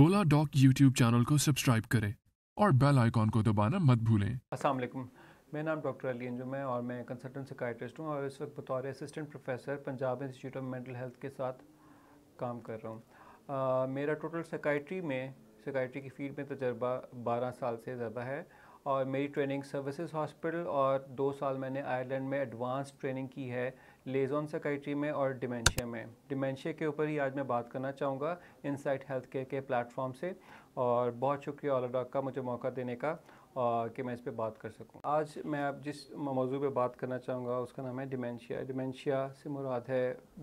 ओला Doc YouTube channel को subscribe करें और बेल आइकॉन को दबाना मत भूलें अस्सलाम वालेकुम मेरा नाम डॉक्टर अली अंजुम है और मैं कंसल्टेंट साइकाइट्रिस्ट हूँ और इस वक्त बतौर assistant professor Punjab Institute of Mental Health के साथ काम कर रहा हूँ मेरा टोटल सकाइट्री में सकाइट्री की फील्ड में तजर्बा बारह साल से ज़्यादा है और मेरी ट्रेनिंग सर्विसेज हॉस्पिटल और दो साल मैंने आयरलैंड में एडवांस ट्रेनिंग की है लेजोन साइकाइट्री में और डिमेंशिया में डिमेंशिया के ऊपर ही आज मैं बात करना चाहूँगा इनसाइट हेल्थ केयर के प्लेटफॉर्म से और बहुत शुक्रिया ऑल डॉक का मुझे मौका देने का और कि मैं इस पर बात कर सकूँ आज मैं आप जिस मौजू पर बात करना चाहूँगा उसका नाम है डिमेंशिया डिमेंशिया से मुराद है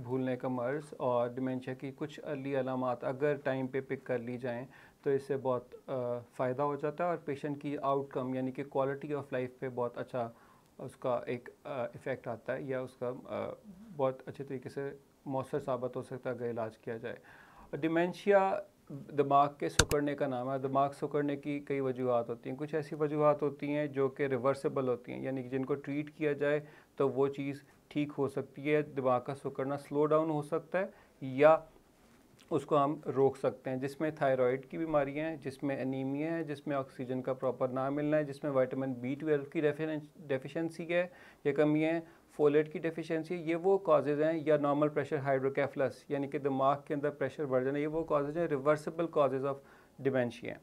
भूलने का मर्ज़ और डिमेंशिया की कुछ अर्ली अलामत अगर टाइम पर पिक कर ली जाएँ तो इससे बहुत फ़ायदा हो जाता है और पेशेंट की आउटकम यानी कि क्वालिटी ऑफ लाइफ पर बहुत अच्छा उसका एक इफ़ेक्ट आता है या उसका बहुत अच्छे तरीके से मौसर साबित हो सकता है अगर इलाज किया जाए डिमेंशिया दिमाग के सुकड़ने का नाम है दिमाग सुकड़ने की कई वजूहत होती हैं कुछ ऐसी वजूहत होती हैं जो कि रिवर्सिबल होती हैं यानी कि जिनको ट्रीट किया जाए तो वो चीज़ ठीक हो सकती है दिमाग का सुकड़ना स्लो डाउन हो सकता है या उसको हम रोक सकते हैं जिसमें थायराइड की बीमारियाँ हैं जिसमें एनीमिया है जिसमें ऑक्सीजन का प्रॉपर ना मिलना है जिसमें विटामिन बी ट्वेल्व की डेफिशिएंसी है या कमी है फोलेट की डेफिशिएंसी ये वो कॉजेज हैं या नॉर्मल प्रेशर हाइड्रोकेफलस यानी कि दिमाग के अंदर प्रेशर बढ़ जाना ये वो कॉजेज हैं रिवर्सिबल कॉजेज ऑफ डिमेंशिया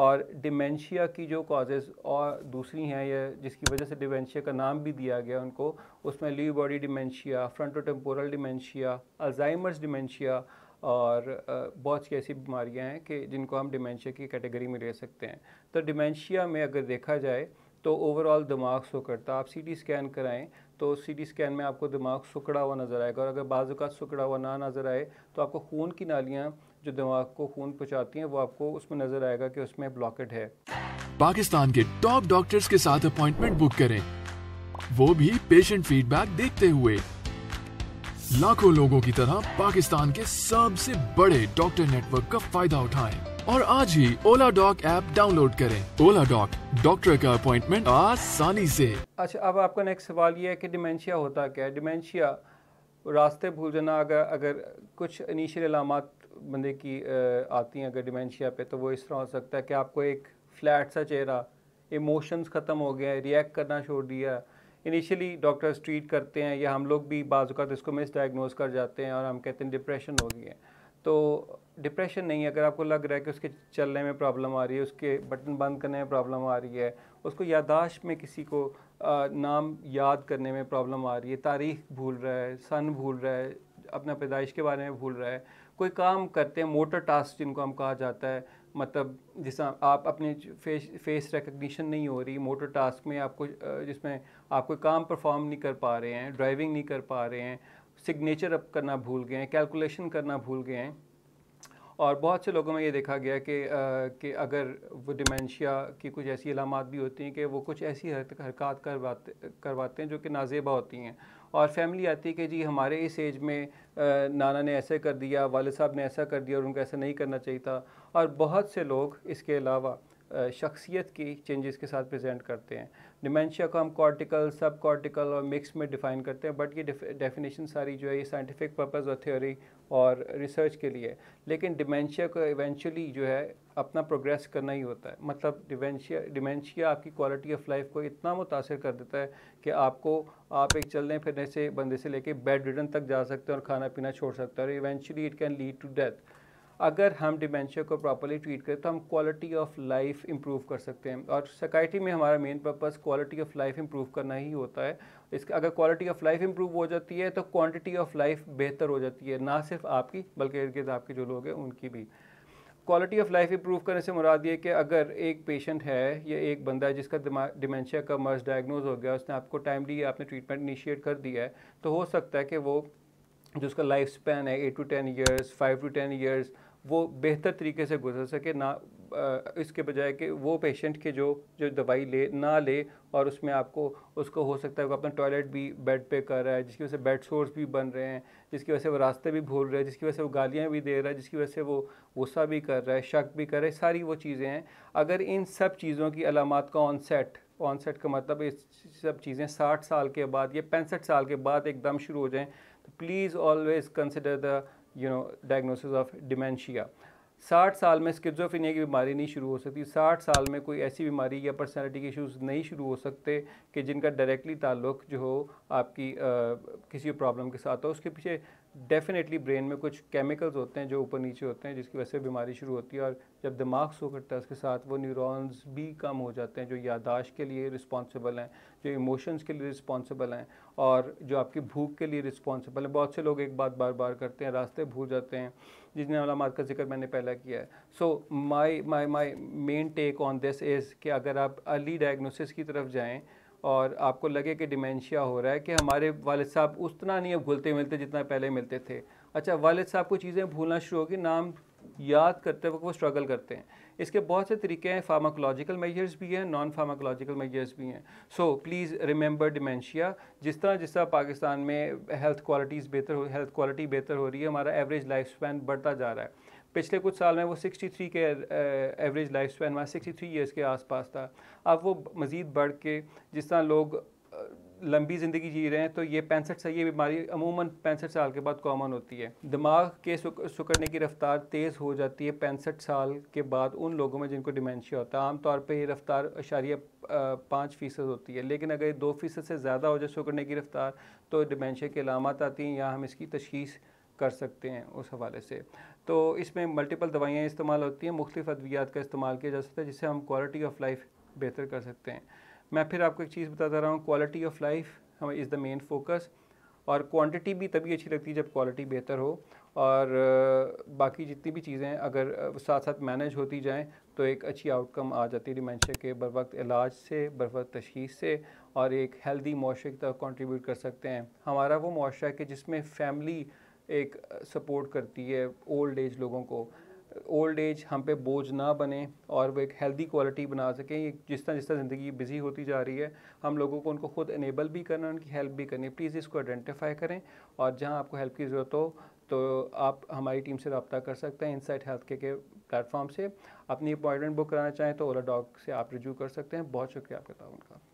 और डिमेंशिया की जो कॉजेज और दूसरी हैं या जिसकी वजह से डिमेंशिया का नाम भी दिया गया उनको उसमें Lewy body dementia frontotemporal dementia Alzheimer's dementia और बहुत सी ऐसी बीमारियाँ हैं कि जिनको हम डिमेंशिया की कैटेगरी में ले सकते हैं तो डिमेंशिया में अगर देखा जाए तो ओवरऑल दिमाग सो आप सी स्कैन कराएं तो सी स्कैन में आपको दिमाग सुकड़ा हुआ नज़र आएगा और अगर बाज़ सुखड़ा सुकड़ा हुआ ना नज़र आए तो आपको खून की नालियाँ जो दिमाग को खून पहुँचाती हैं वो आपको उसमें नज़र आएगा कि उसमें ब्लॉकेट है पाकिस्तान के टॉप डॉक्टर्स के साथ अपॉइंटमेंट बुक करें वो भी पेशेंट फीडबैक देखते हुए लाखों लोगों की तरह पाकिस्तान के सबसे बड़े डॉक्टर नेटवर्क का फायदा उठाएं और आज ही ओला डॉक ऐप डाउनलोड करें ओला डॉक डॉक्टर का अपॉइंटमेंट आसानी से अच्छा अब आपका नेक्स्ट सवाल ये है कि डिमेंशिया होता क्या है डिमेंशिया रास्ते भूल जाना अगर अगर कुछ इनिशियल अलामत बंदे की आती हैं अगर डिमेंशिया पे तो वो इस तरह हो सकता है कि आपको एक फ्लैट सा चेहरा इमोशंस ख़त्म हो गया रिएक्ट करना छोड़ दिया इनिशियली डॉक्टर्स ट्रीट करते हैं या हम लोग भी बाज़ात इसको मिस डायग्नोज कर जाते हैं और हम कहते हैं डिप्रेशन हो गई है तो डिप्रेशन नहीं है अगर आपको लग रहा है कि उसके चलने में प्रॉब्लम आ रही है उसके बटन बंद करने में प्रॉब्लम आ रही है उसको यादाश्त में किसी को नाम याद करने में प्रॉब्लम आ रही है तारीख भूल रहा है सन भूल रहा है अपना पैदाइश के बारे में भूल रहा है कोई काम करते हैं मोटर टास्क जिनको हम कहा जाता है मतलब जिस आप अपने फेस फेस रिकग्निशन नहीं हो रही मोटर टास्क में आपको जिसमें आप कोई काम परफॉर्म नहीं कर पा रहे हैं ड्राइविंग नहीं कर पा रहे हैं सिग्नेचर अप करना भूल गए हैं कैलकुलेशन करना भूल गए हैं और बहुत से लोगों में ये देखा गया कि कि अगर वो डिमेंशिया की कुछ ऐसी अलामत भी होती हैं कि वो कुछ ऐसी हरकत करवाते करवाते हैं जो कि नाजेबा होती हैं और फैमिली आती है कि जी हमारे इस एज में नाना ने ऐसे कर दिया वाल साहब ने ऐसा कर दिया और उनको ऐसा नहीं करना चाहिए था और बहुत से लोग इसके अलावा शख्सियत की चेंजेस के साथ प्रेजेंट करते हैं डिमेंशिया को हम कॉर्टिकल सब कॉर्टिकल और मिक्स में डिफाइन करते हैं बट ये डेफिनेशन सारी जो है ये साइंटिफिक पर्पज़ और थ्योरी और रिसर्च के लिए लेकिन डिमेंशिया को इवेंचुअली जो है अपना प्रोग्रेस करना ही होता है मतलब डिमेंशिया डिमेंशिया आपकी क्वालिटी ऑफ लाइफ को इतना मुतासर कर देता है कि आपको आप एक चलने फिरने से बंदे से लेके बेड रिडन तक जा सकते हैं और खाना पीना छोड़ सकते हैं और eventually it can lead to death अगर हम डिमेंशिया को प्रॉपरली ट्रीट करें तो हम क्वालिटी ऑफ लाइफ इम्प्रूव कर सकते हैं और सकाइटी में हमारा main purpose quality of life improve करना ही होता है इसका अगर क्वालिटी ऑफ लाइफ इम्प्रूव हो जाती है तो क्वान्टिटी ऑफ लाइफ बेहतर हो जाती है ना सिर्फ आपकी बल्कि इर्द आपके जो लोग हैं उनकी भी क्वालिटी ऑफ लाइफ इम्प्रूव करने से मुराद ये कि अगर एक पेशेंट है या एक बंदा है जिसका दिमाग डिमेंशिया का मर्ज डायग्नोज हो गया उसने आपको टाइमली आपने ट्रीटमेंट इनिशिएट कर दिया है तो हो सकता है कि वो जो उसका लाइफ स्पैन है eight to ten years five to ten years वो बेहतर तरीके से गुजर सके ना इसके बजाय कि वो पेशेंट के जो जो दवाई ले ना ले और उसमें आपको उसको हो सकता है वो अपना टॉयलेट भी बेड पे कर रहा है जिसकी वजह से बेड सोर्स भी बन रहे हैं जिसकी वजह से वो रास्ते भी भूल रहे हैं जिसकी वजह से वो गालियाँ भी दे रहा है जिसकी वजह से वो गुस्सा भी कर रहा है शक भी कर रहा है सारी वो चीज़ें हैं अगर इन सब चीज़ों की अलामत का ऑनसेट ऑनसेट का मतलब इस सब चीज़ें साठ साल के बाद या पैंसठ साल के बाद एकदम शुरू हो जाएँ तो please always consider the you know diagnosis of dementia 60 साल में स्किजोफिनिया की बीमारी नहीं शुरू हो सकती 60 साल में कोई ऐसी बीमारी या पर्सनालिटी के इश्यूज नहीं शुरू हो सकते कि जिनका डायरेक्टली ताल्लुक जो हो आपकी आ, किसी प्रॉब्लम के साथ हो उसके पीछे डेफिनेटली ब्रेन में कुछ केमिकल्स होते हैं जो ऊपर नीचे होते हैं जिसकी वजह से बीमारी शुरू होती है और जब दिमाग सो करता है उसके साथ वो न्यूरॉन्स भी कम हो जाते हैं जो यादाश्त के लिए रिस्पॉन्सिबल हैं जो इमोशंस के लिए रिस्पॉन्सिबल हैं और जो आपकी भूख के लिए रिस्पॉन्सिबल हैं बहुत से लोग एक बात बार बार करते हैं रास्ते भूल जाते हैं जिसने अलामत का जिक्र मैंने पहला किया है so my my my main take on this is कि अगर आप अर्ली डायग्नोसिस की तरफ जाएँ और आपको लगे कि डिमेंशिया हो रहा है कि हमारे वालद साहब उतना नहीं अब घुलते मिलते जितना पहले मिलते थे अच्छा वालद साहब को चीज़ें भूलना शुरू होगी नाम याद करते वक्त वो स्ट्रगल करते हैं इसके बहुत से तरीके हैं फार्माकोलॉजिकल मेजर्स भी हैं नॉन फार्माकोलॉजिकल मेजर्स भी हैं सो प्लीज़ रिमेंबर डिमेंशिया जिस तरह जिस तरह पाकिस्तान में हेल्थ क्वालिटीज़ बेहतर हो हेल्थ क्वालिटी बेहतर हो रही है हमारा एवरेज लाइफ स्पैन बढ़ता जा रहा है पिछले कुछ साल में वो 63 के एवरेज लाइफ स्पैन वहाँ सिक्सटी थ्री ईयर्स के आसपास था अब वो मज़ीद बढ़ के जिस तरह लोग लंबी ज़िंदगी जी रहे हैं तो ये पैंसठ से ये बीमारी अमूमन पैंसठ साल के बाद कॉमन होती है दिमाग के सुकड़ने की रफ़्तार तेज़ हो जाती है पैंसठ साल के बाद उन लोगों में जिनको डिमेंशिया होता है आमतौर पर ये रफ़्तार अशारिया पाँच फ़ीसद होती है लेकिन अगर ये दो फ़ीसद से ज़्यादा हो जाए सुकड़ने की रफ़्तार तो डिमेंशिया की अलामत आती हैं या हम इसकी तशीस कर सकते हैं उस हवाले से तो इसमें मल्टीपल दवाइयाँ इस्तेमाल होती हैं मुख्तफ अद्वियात का इस्तेमाल किया जा सकता है जिससे हम क्वालिटी ऑफ लाइफ बेहतर कर सकते हैं मैं फिर आपको एक चीज़ बताता रहा हूँ क्वालिटी ऑफ लाइफ हम इज़ द मेन फोकस और क्वांटिटी भी तभी अच्छी लगती है जब क्वालिटी बेहतर हो और बाकी जितनी भी चीज़ें अगर साथ साथ मैनेज होती जाएं तो एक अच्छी आउटकम आ जाती है डिमेंशिया के बर वक्त इलाज से बर वक्त तशीस से और एक हेल्दी माशरे की तरफ कंट्रीब्यूट कर सकते हैं हमारा वो माशरा है कि जिसमें फैमिली एक सपोर्ट करती है ओल्ड एज लोगों को ओल्ड एज हम पे बोझ ना बने और वो एक हेल्दी क्वालिटी बना सकें ये जिस तरह जिस तरह ज़िंदगी बिजी होती जा रही है हम लोगों को उनको खुद इनेबल भी करना उनकी हेल्प भी करनी प्लीज़ इसको आइडेंटिफाई करें और जहाँ आपको हेल्प की ज़रूरत हो तो आप हमारी टीम से रबता कर सकते हैं इनसाइट हेल्थ के, के प्लेटफॉर्म से अपनी अपॉइंटमेंट बुक कराना चाहें तो ओला डॉग से आप रिज्यू कर सकते हैं बहुत शुक्रिया आपका ताउन